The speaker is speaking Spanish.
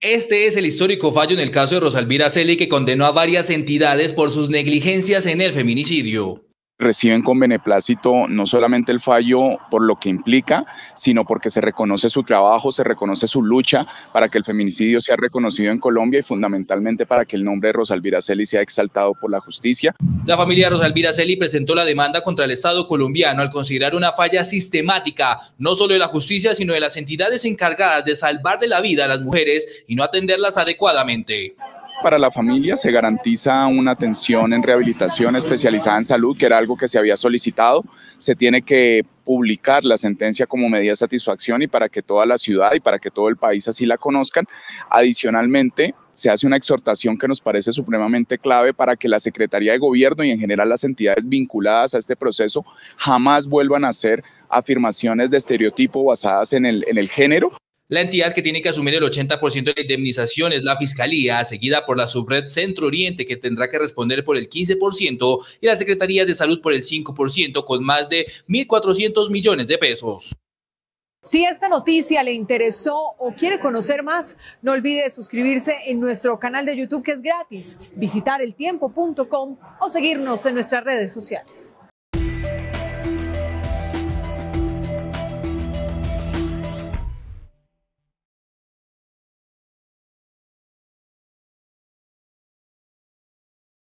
Este es el histórico fallo en el caso de Rosalvira Celi que condenó a varias entidades por sus negligencias en el feminicidio reciben con beneplácito no solamente el fallo por lo que implica, sino porque se reconoce su trabajo, se reconoce su lucha para que el feminicidio sea reconocido en Colombia y fundamentalmente para que el nombre de Rosalvira Celi sea exaltado por la justicia. La familia Rosalvira Celi presentó la demanda contra el Estado colombiano al considerar una falla sistemática, no solo de la justicia, sino de las entidades encargadas de salvar de la vida a las mujeres y no atenderlas adecuadamente para la familia, se garantiza una atención en rehabilitación especializada en salud, que era algo que se había solicitado. Se tiene que publicar la sentencia como medida de satisfacción y para que toda la ciudad y para que todo el país así la conozcan. Adicionalmente, se hace una exhortación que nos parece supremamente clave para que la Secretaría de Gobierno y en general las entidades vinculadas a este proceso jamás vuelvan a hacer afirmaciones de estereotipo basadas en el, en el género. La entidad que tiene que asumir el 80% de la indemnización es la Fiscalía, seguida por la subred Centro Oriente, que tendrá que responder por el 15%, y la Secretaría de Salud por el 5%, con más de 1.400 millones de pesos. Si esta noticia le interesó o quiere conocer más, no olvide suscribirse en nuestro canal de YouTube que es gratis, visitar eltiempo.com o seguirnos en nuestras redes sociales.